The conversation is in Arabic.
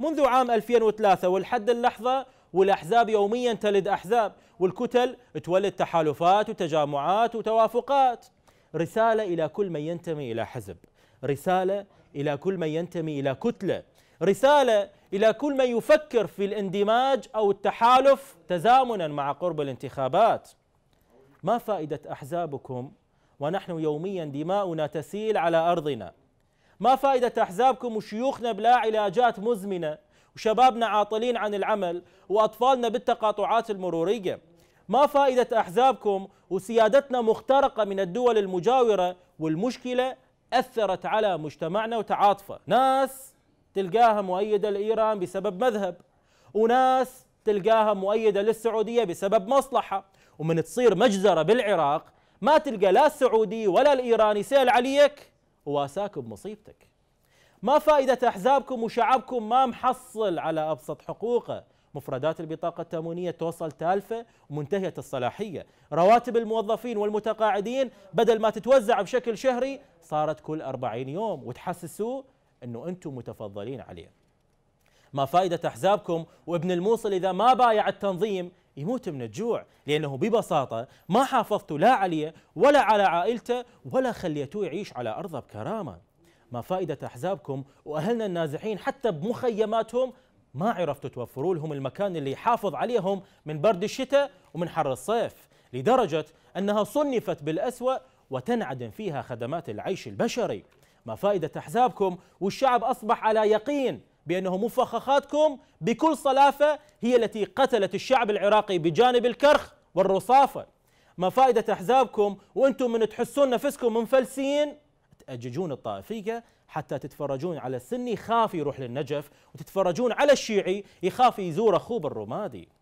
منذ عام 2003 ولحد اللحظة والأحزاب يوميا تلد أحزاب والكتل تولد تحالفات وتجامعات وتوافقات رسالة إلى كل من ينتمي إلى حزب رسالة إلى كل من ينتمي إلى كتلة رسالة إلى كل من يفكر في الاندماج أو التحالف تزامنا مع قرب الانتخابات ما فائدة أحزابكم ونحن يوميا دماؤنا تسيل على أرضنا ما فائدة أحزابكم وشيوخنا بلا علاجات مزمنة وشبابنا عاطلين عن العمل وأطفالنا بالتقاطعات المرورية ما فائدة أحزابكم وسيادتنا مخترقة من الدول المجاورة والمشكلة أثرت على مجتمعنا وتعاطفه ناس تلقاها مؤيدة لإيران بسبب مذهب وناس تلقاها مؤيدة للسعودية بسبب مصلحة ومن تصير مجزرة بالعراق ما تلقى لا السعودي ولا الإيراني سأل عليك وواساك بمصيبتك ما فائدة أحزابكم وشعبكم ما محصل على أبسط حقوقه مفردات البطاقة التامونية توصل تالفة ومنتهية الصلاحية رواتب الموظفين والمتقاعدين بدل ما تتوزع بشكل شهري صارت كل أربعين يوم وتحسسوه أنه أنتم متفضلين عليه ما فائدة أحزابكم وابن الموصل إذا ما بايع التنظيم يموت من الجوع لأنه ببساطة ما حافظتوا لا عليه ولا على عائلته ولا خليتوه يعيش على أرضه بكرامة ما فائدة أحزابكم وأهلنا النازحين حتى بمخيماتهم ما عرفتوا توفروا لهم المكان اللي يحافظ عليهم من برد الشتاء ومن حر الصيف لدرجة أنها صنفت بالأسوأ وتنعدم فيها خدمات العيش البشري ما فائدة أحزابكم والشعب أصبح على يقين بأنه مفخخاتكم بكل صلافة هي التي قتلت الشعب العراقي بجانب الكرخ والرصافة ما فائدة أحزابكم وأنتم من تحسون نفسكم منفلسين تأججون الطائفية حتى تتفرجون على السني خاف يروح للنجف وتتفرجون على الشيعي يخاف يزور أخوه الرمادي